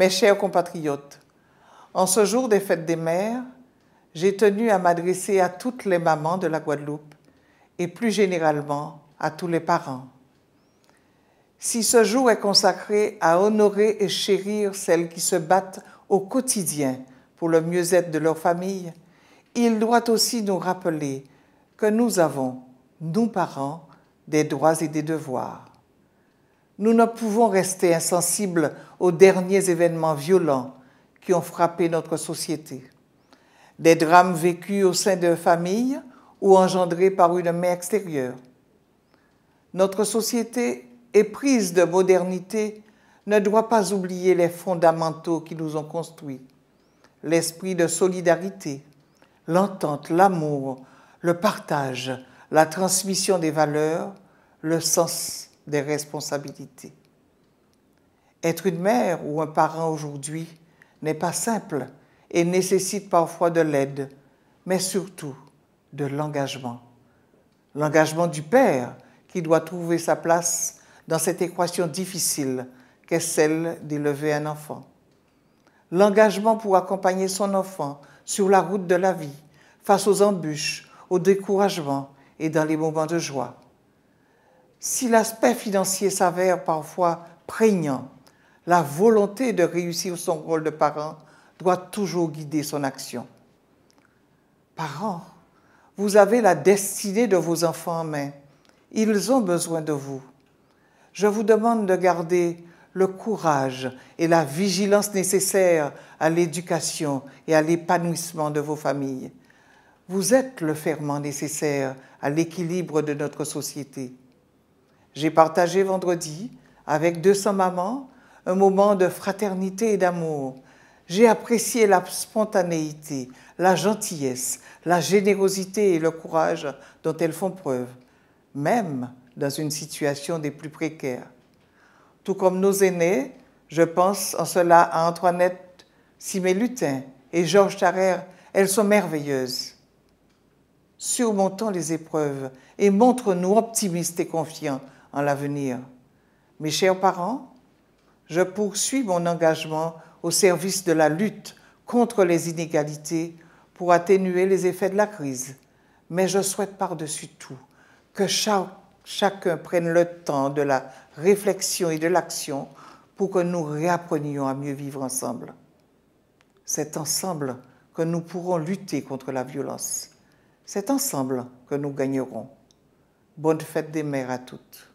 Mes chers compatriotes, en ce jour des fêtes des mères, j'ai tenu à m'adresser à toutes les mamans de la Guadeloupe et plus généralement à tous les parents. Si ce jour est consacré à honorer et chérir celles qui se battent au quotidien pour le mieux-être de leur famille, il doit aussi nous rappeler que nous avons, nous parents, des droits et des devoirs. Nous ne pouvons rester insensibles aux derniers événements violents qui ont frappé notre société. Des drames vécus au sein de familles ou engendrés par une main extérieure. Notre société, éprise de modernité, ne doit pas oublier les fondamentaux qui nous ont construits. L'esprit de solidarité, l'entente, l'amour, le partage, la transmission des valeurs, le sens des responsabilités. Être une mère ou un parent aujourd'hui n'est pas simple et nécessite parfois de l'aide, mais surtout de l'engagement. L'engagement du père qui doit trouver sa place dans cette équation difficile qu'est celle d'élever un enfant. L'engagement pour accompagner son enfant sur la route de la vie, face aux embûches, au découragement et dans les moments de joie. Si l'aspect financier s'avère parfois prégnant, la volonté de réussir son rôle de parent doit toujours guider son action. Parents, vous avez la destinée de vos enfants en main. Ils ont besoin de vous. Je vous demande de garder le courage et la vigilance nécessaires à l'éducation et à l'épanouissement de vos familles. Vous êtes le ferment nécessaire à l'équilibre de notre société. J'ai partagé vendredi avec 200 mamans un moment de fraternité et d'amour. J'ai apprécié la spontanéité, la gentillesse, la générosité et le courage dont elles font preuve, même dans une situation des plus précaires. Tout comme nos aînés, je pense en cela à Antoinette Simé-Lutin et Georges Tarère, elles sont merveilleuses. Surmontons les épreuves et montre-nous optimistes et confiants en l'avenir. Mes chers parents, je poursuis mon engagement au service de la lutte contre les inégalités pour atténuer les effets de la crise. Mais je souhaite par-dessus tout que chacun prenne le temps de la réflexion et de l'action pour que nous réapprenions à mieux vivre ensemble. C'est ensemble que nous pourrons lutter contre la violence. C'est ensemble que nous gagnerons. Bonne fête des mères à toutes.